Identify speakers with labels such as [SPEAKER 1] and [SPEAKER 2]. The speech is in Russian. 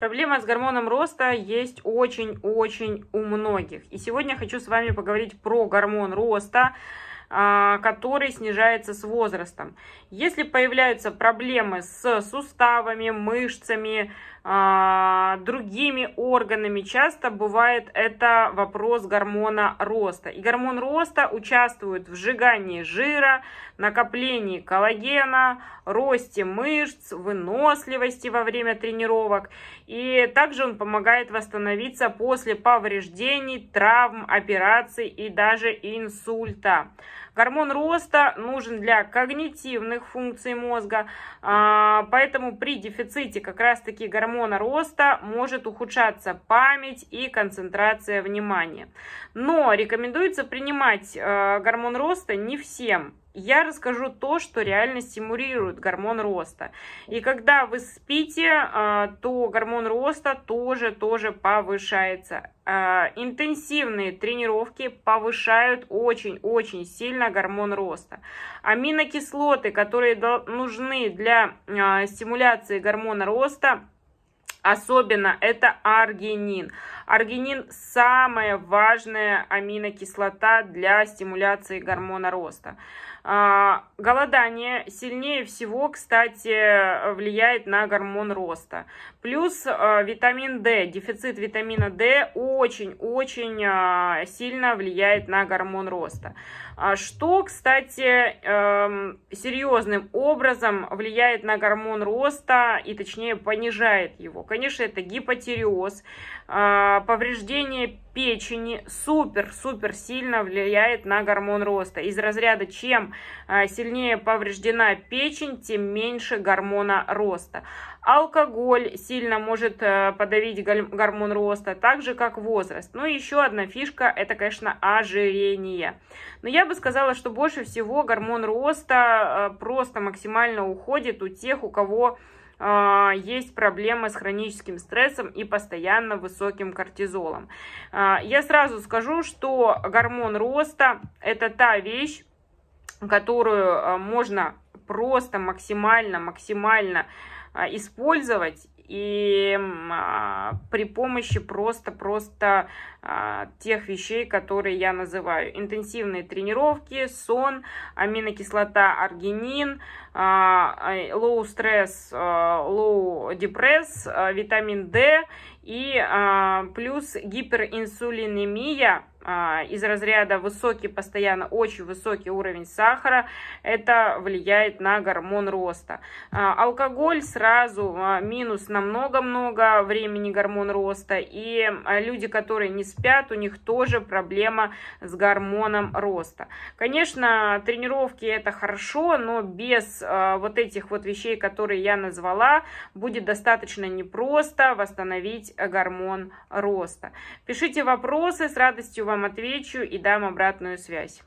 [SPEAKER 1] Проблема с гормоном роста есть очень-очень у многих. И сегодня я хочу с вами поговорить про гормон роста, а, который снижается с возрастом. Если появляются проблемы с суставами, мышцами, а, другими органами, часто бывает это вопрос гормона роста. И гормон роста участвует в сжигании жира, накоплении коллагена, росте мышц, выносливости во время тренировок. И также он помогает восстановиться после повреждений, травм, операций и даже инсульта. Гормон роста нужен для когнитивных функций мозга, а, поэтому при дефиците как раз-таки гормона роста может ухудшаться память и концентрация внимания. Но рекомендуется принимать а, гормон роста не всем, я расскажу то, что реально стимулирует гормон роста. И когда вы спите, а, то гормон роста тоже, тоже повышается. Э, интенсивные тренировки повышают очень-очень сильно гормон роста. Аминокислоты, которые нужны для э, стимуляции гормона роста, Особенно это аргинин. Аргинин самая важная аминокислота для стимуляции гормона роста. А, голодание сильнее всего, кстати, влияет на гормон роста. Плюс а, витамин D, дефицит витамина D очень-очень а, сильно влияет на гормон роста. Что, кстати, эм, серьезным образом влияет на гормон роста и, точнее, понижает его конечно, это гипотиреоз, а, повреждение печени супер-супер сильно влияет на гормон роста. Из разряда чем а, сильнее повреждена печень, тем меньше гормона роста. Алкоголь сильно может э, подавить гормон роста, так же как возраст. Ну и еще одна фишка, это, конечно, ожирение. Но я бы сказала, что больше всего гормон роста э, просто максимально уходит у тех, у кого а, есть проблемы с хроническим стрессом и постоянно высоким кортизолом. А, я сразу скажу, что гормон роста – это та вещь, которую а, можно просто максимально, максимально использовать и а, при помощи просто-просто а, тех вещей, которые я называю. Интенсивные тренировки, сон, аминокислота аргинин, а, э, low stress, а, low depress, а, витамин D и а, плюс гиперинсулинемия – а, из разряда высокий, постоянно очень высокий уровень сахара, это влияет на гормон роста. А, алкоголь сразу а, минус на много-много времени гормон роста, и люди, которые не спят, у них тоже проблема с гормоном роста. Конечно, тренировки это хорошо, но без вот этих вот вещей, которые я назвала, будет достаточно непросто восстановить гормон роста. Пишите вопросы, с радостью вам вам отвечу и дам обратную связь.